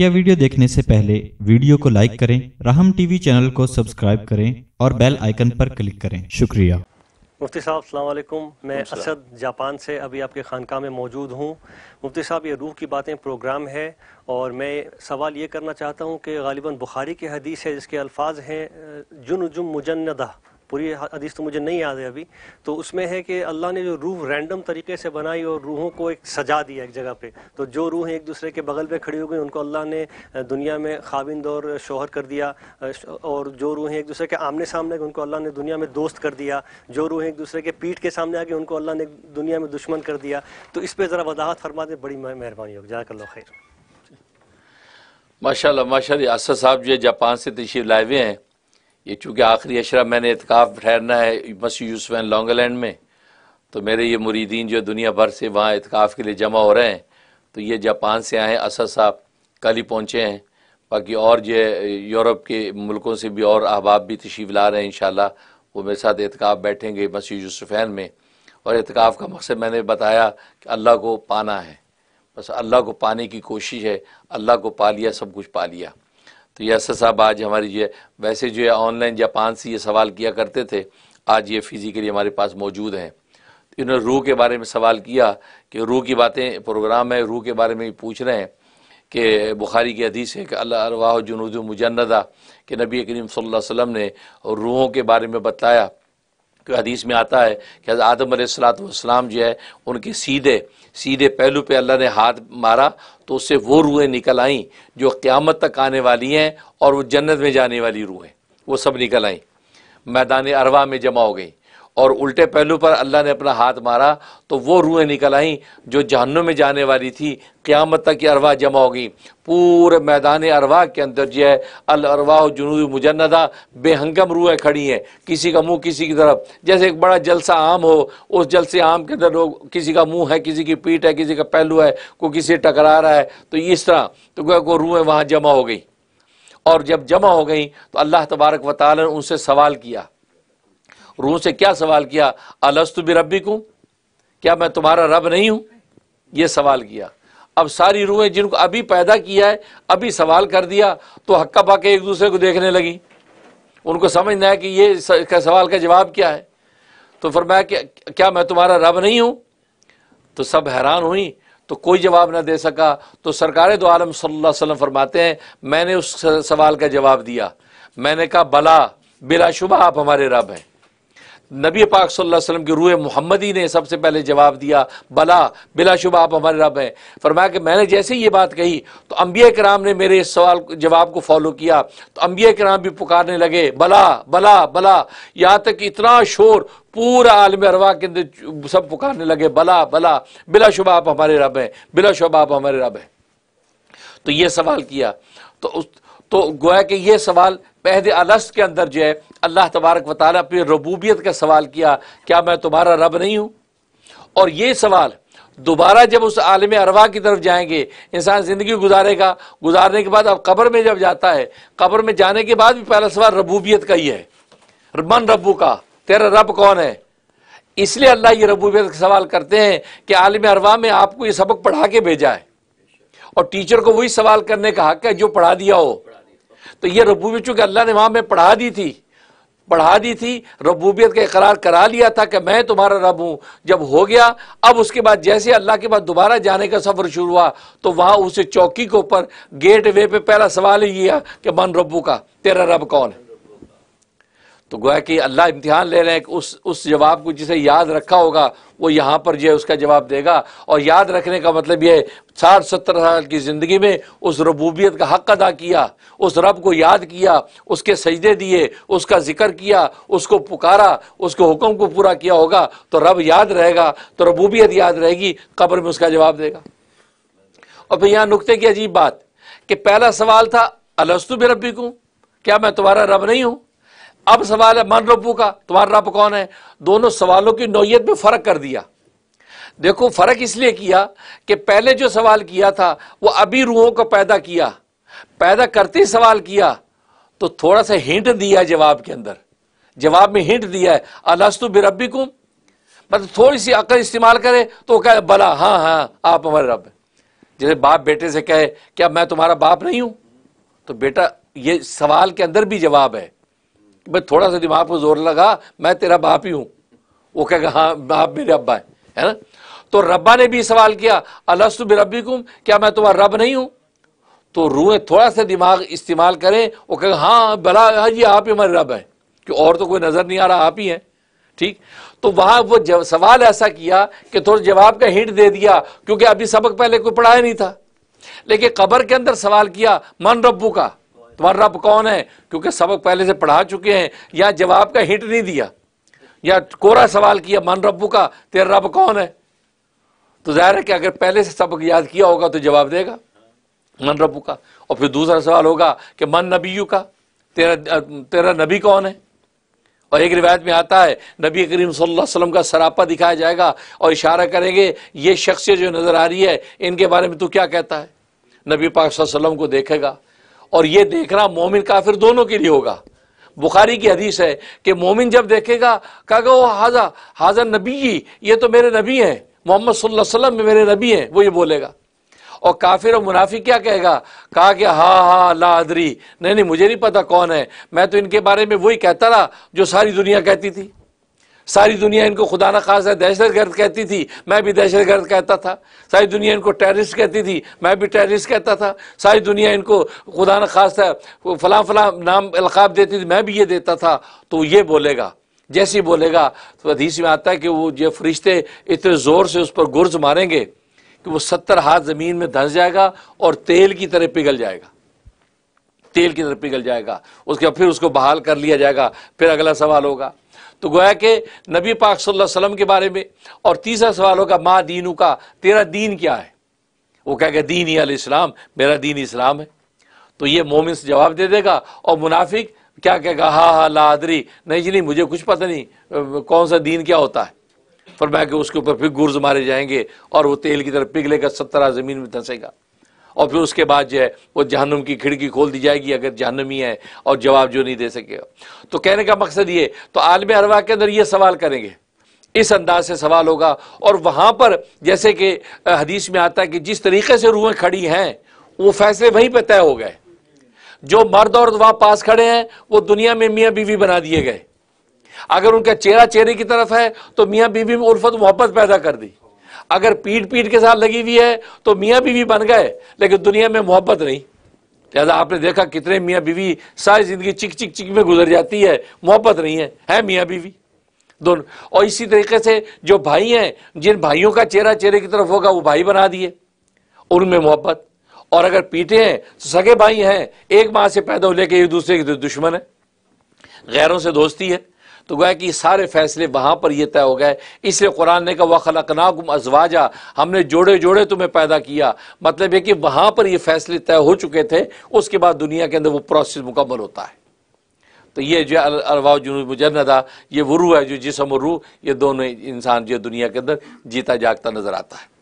मुख्य वीडियो देखने से पहले वीडियो को लाइक करें राहम टीवी चैनल को सब्सक्राइब करें और बेल आइकन पर क्लिक करें शुक्रिया मुफ्ती साहब सलामकुम मैं असद जापान से अभी आपके खानका में मौजूद हूँ मुफ्ती साहब ये रूह की बातें प्रोग्राम है और मैं सवाल ये करना चाहता हूँ कि गालिबा बुखारी की हदीस है जिसके अल्फाज हैं जुन जुम मुजन्दा पूरी हदीस तो मुझे नहीं याद है अभी तो उसमें है कि अल्लाह ने जो रूह रैंडम तरीके से बनाई और रूहों को एक सजा दिया एक जगह पे तो जो रूह एक दूसरे के बगल पे खड़ी हो गई उनको अल्लाह ने दुनिया में खाविंद और शोहर कर दिया और जो रूहें एक दूसरे के आमने सामने उनको अल्लाह ने दुनिया में दोस्त कर दिया जो रूहें एक दूसरे के पीठ के सामने आ गई उनको अल्लाह ने दुनिया में दुश्मन कर दिया तो इस पर ज़रा वजाहत फरमा दे बड़ी मेहरबानी होगी जजाकल्ला खैर माशा माशा असद साहब जो जापान से तशीफ लाए हुए हैं ये चूँकि आखिरी अशरा मैंने इतकाफ़ ठहरना है मसी यूसुफ लॉन्गलैंड में तो मेरे ये मुरीदीन जो दुनिया भर से वहाँ इतकाफ़ के लिए जमा हो रहे हैं तो ये जापान से आए असद साहब कल ही पहुँचे हैं बाकी और जो यूरोप के मुल्कों से भी और अहबाब भी तशीफ ला रहे हैं इन वो मेरे साथ इतकाफ़ बैठेंगे मसी यूसुफ़ैन में और इतकाफ़ का मकसद मैंने बताया कि अल्लाह को पाना है बस अल्लाह को पाने की कोशिश है अल्लाह को पा लिया सब कुछ पा लिया तो यासर साहब आज हमारी जो है वैसे जो है ऑनलाइन जापान से ये सवाल किया करते थे आज ये फिज़िकली हमारे पास मौजूद हैं तो इन्होंने रूह के बारे में सवाल किया कि रूह की बातें प्रोग्राम है रूह के बारे में पूछ रहे हैं कि बुखारी की हदीस है कि अल्लाह जुनूद मुजन्दा के नबी करीम सल वसम ने रूहों के बारे में बताया हदीस में आता है कि आदम सलाम जो है उनके सीधे सीधे पहलू पे अल्लाह ने हाथ मारा तो उससे वो रूहें निकल आईं जो क़्यामत तक आने वाली हैं और वो जन्नत में जाने वाली रूहें वो सब निकल आईं मैदान अरवा में जमा हो गई और उल्टे पहलू पर अल्लाह ने अपना हाथ मारा तो वो रूहें निकल आईं जो जहन्नुम में जाने वाली थी क़्यामत तक की अरवा जमा होगी पूरे मैदान अरवा के अंदर जो है अल अरवा जनूब मुजन्नदा बेहंगम रूहें खड़ी हैं किसी का मुंह किसी की तरफ जैसे एक बड़ा जलसा आम हो उस जलसे आम के अंदर लोग किसी का मुंह है किसी की पीठ है किसी का पहलू है को किसी टकरा रहा है तो इस तरह तो क्या को रूहें वहाँ जमा हो गई और जब जमा हो गई तो अल्लाह तबारक वाली ने उनसे सवाल किया रूह से क्या सवाल किया अलस्तु भी रबी कू क्या मैं तुम्हारा रब नहीं हूं यह सवाल किया अब सारी रूहें जिनको अभी पैदा किया है अभी सवाल कर दिया तो हक्का पाके एक दूसरे को देखने लगी उनको समझना है कि ये सवाल का जवाब क्या है तो फिर मैं क्या मैं तुम्हारा रब नहीं हूं तो सब हैरान हुई तो कोई जवाब ना दे सका तो सरकार दो आलम सल्लल्लाहु अलैहि वसल्लम फरमाते हैं मैंने उस सवाल का जवाब दिया मैंने कहा बला बिलाशुबा आप हमारे रब हैं नबी पाक सल्लल्लाहु अलैहि वसल्लम की रूह मोहम्मदी ने सबसे पहले जवाब दिया बला शुबा आप हमारे रब हैं फरमाया कि मैंने जैसे ही ये बात कही तो अम्बिया कराम ने मेरे इस सवाल जवाब को फॉलो किया तो अम्बिया कराम भी पुकारने लगे बला बला बला यहाँ तक इतना शोर पूरा आलम अरवा के अंदर सब पुकारने लगे बला बला शुबा आप हमारे रब हैं शुबा आप हमारे रब हैं तो ये सवाल किया तो उस तो गोया कि यह सवाल पहद अलस के अंदर जो है अल्लाह तबारक वाली अपनी रबूबियत का सवाल किया क्या मैं तुम्हारा रब नहीं हूँ और ये सवाल दोबारा जब उस आलम अरवा की तरफ जाएंगे इंसान ज़िंदगी गुजारेगा गुजारने के बाद अब कब्र में जब जाता है कब्र में जाने के बाद भी पहला सवाल रबूबियत का ही है मन रबू का तेरा रब कौन है इसलिए अल्लाह ये रबूबियत का सवाल करते हैं कि आलम अरवा में आपको ये सबक पढ़ा के भेजा है और टीचर को वही सवाल करने का हक है जो पढ़ा दिया हो तो ये रबूबियत चूंकि अल्लाह ने वहां में पढ़ा दी थी पढ़ा दी थी रबूबियत का इकरार करा लिया था कि मैं तुम्हारा रब हूं जब हो गया अब उसके बाद जैसे अल्लाह के बाद दोबारा जाने का सफ़र शुरू हुआ तो वहां उसे चौकी के ऊपर गेट वे पे पहला सवाल ही किया कि मन रबू का तेरा रब कौन है तो गोया कि अल्लाह इम्तिहान ले रहे हैं कि उस उस जवाब को जिसे याद रखा होगा वो यहाँ पर जो है उसका जवाब देगा और याद रखने का मतलब ये साठ सत्तर साल की ज़िंदगी में उस रबूबियत का हक अदा किया उस रब को याद किया उसके सजदे दिए उसका जिक्र किया उसको पुकारा उसके हुक्म को पूरा किया होगा तो रब याद रहेगा तो रबूबियत याद रहेगी कब्र में उसका जवाब देगा और फिर यहाँ नुकते की अजीब बात कि पहला सवाल था अलस्तु भी रबी क्या मैं तुम्हारा रब नहीं हूँ अब सवाल है मन रबू का तुम्हारा रब कौन है दोनों सवालों की नोयत में फ़र्क कर दिया देखो फ़र्क इसलिए किया कि पहले जो सवाल किया था वो अभी रूहों को पैदा किया पैदा करते सवाल किया तो थोड़ा सा हिंट दिया जवाब के अंदर जवाब में हिंट दिया है अलस्तु बिरबी कुम मतलब थोड़ी सी अकल इस्तेमाल करे तो कहे बला हाँ हाँ आप हमारे रब जैसे बाप बेटे से कहे क्या मैं तुम्हारा बाप नहीं हूं तो बेटा ये सवाल के अंदर भी जवाब है मैं थोड़ा सा दिमाग पर जोर लगा मैं तेरा बाप ही हूं वो कहेगा हाँ बाप मेरे अब्बा है है ना तो रब्बा ने भी सवाल किया अलस्तु बिरबी कुम क्या मैं तुम्हारा रब नहीं हूं तो रूए थोड़ा सा दिमाग इस्तेमाल करें वो कहेगा हाँ भला हाँ जी आप ही हमारे रब हैं कि और तो कोई नज़र नहीं आ रहा आप ही हैं ठीक तो वहां वो सवाल ऐसा किया कि थोड़ा जवाब का हिंट दे दिया क्योंकि अभी सबक पहले कोई पढ़ाया नहीं था लेकिन कबर के अंदर सवाल किया मन रब्बू का तुम्हारा रब कौन है क्योंकि सबक पहले से पढ़ा चुके हैं या जवाब का हिंट नहीं दिया या कोरा सवाल किया मन रब्बू का तेरा रब कौन है तो जाहिर है कि अगर पहले से सबक याद किया होगा तो जवाब देगा मन रब्बू का और फिर दूसरा सवाल होगा कि मन नबीयू का तेरा तेरा नबी कौन है और एक रिवायत में आता है नबी करीम वसल्लम का सरापा दिखाया जाएगा और इशारा करेंगे ये शख्सियत जो नज़र आ रही है इनके बारे में तू क्या कहता है नबी पाक वसल्लम को देखेगा और ये देखना मोमिन काफिर दोनों के लिए होगा बुखारी की हदीस है कि मोमिन जब देखेगा कहा वो हाजा हाजा नबी ये तो मेरे नबी हैं मोहम्मद वसल्लम मेरे नबी हैं वो ये बोलेगा और काफिर और मुनाफी क्या कहेगा कहा कि हा हा ला अदरी नहीं नहीं मुझे नहीं पता कौन है मैं तो इनके बारे में वही कहता रहा जो सारी दुनिया कहती थी सारी दुनिया इनको खुदा न खास है दहशत गर्द कहती थी मैं भी दहशत गर्द कहता था सारी दुनिया इनको टेररिस्ट कहती थी मैं भी टेररिस्ट कहता था सारी दुनिया इनको खुदा न खास है फलां फलां नाम अलकाब देती थी मैं भी ये देता था तो ये बोलेगा जैसे ही बोलेगा तो हदीस में आता है कि वो जो फरिश्ते इतने ज़ोर से उस पर गुर्ज मारेंगे कि वो सत्तर हाथ ज़मीन में धंस जाएगा और तेल की तरह पिघल जाएगा तेल की तरह पिघल जाएगा उसके बाद फिर उसको बहाल कर लिया जाएगा फिर अगला सवाल होगा तो गोया के नबी पाक सल्लल्लाहु अलैहि वसल्लम के बारे में और तीसरा सवाल होगा माँ दीनू का तेरा दीन क्या है वो कह गया दीन ही इस्लाम मेरा दीन इस्लाम है तो ये मोमिन से जवाब दे देगा और मुनाफिक क्या कहेगा हा हाँ लादरी नहीं जी नहीं मुझे कुछ पता नहीं कौन सा दीन क्या होता है फिर मैं उसके ऊपर फिर गुर्ज मारे जाएंगे और वो तेल की तरफ पिघलेगा सत्तरा ज़मीन में धंसेगा और फिर उसके बाद जो है वो जहनम की खिड़की खोल दी जाएगी अगर जहन्नमी है और जवाब जो नहीं दे सकेगा तो कहने का मकसद ये तो आलम अरवा के अंदर ये सवाल करेंगे इस अंदाज से सवाल होगा और वहाँ पर जैसे कि हदीस में आता है कि जिस तरीके से रूहें खड़ी हैं वो फैसले वहीं पर तय हो गए जो मर्द और वहाँ पास खड़े हैं वो दुनिया में मियाँ बीवी बना दिए गए अगर उनका चेहरा चेहरे की तरफ है तो मियाँ बीवी में उल्फत मोहब्बत पैदा कर दी अगर पीठ पीठ के साथ लगी हुई है तो मियाँ बीवी बन गए लेकिन दुनिया में मोहब्बत नहीं लिहाजा आपने देखा कितने मियाँ बीवी सारी ज़िंदगी चिक चिक चिक में गुजर जाती है मोहब्बत नहीं है है मियाँ बीवी दोनों और इसी तरीके से जो भाई हैं जिन भाइयों का चेहरा चेहरे की तरफ होगा वो भाई बना दिए उनमें मोहब्बत और अगर पीटे हैं तो सगे भाई हैं एक माँ से पैदा हो लेके एक दूसरे के दुश्मन है गैरों से दोस्ती है तो गोया कि सारे फैसले वहाँ पर यह तय हो गए इसलिए कुरान ने कहा खलकना गुम अजवाजा हमने जोड़े जोड़े तुम्हें पैदा किया मतलब है कि वहाँ पर यह फैसले तय हो चुके थे उसके बाद दुनिया के अंदर वो प्रोसेस मुकम्मल होता है तो ये जो अलवा जुनू मुजन्नदा ये वो रूह है जो जिसम रूह ये दोनों इंसान जो दुनिया के अंदर जीता जागता नज़र आता है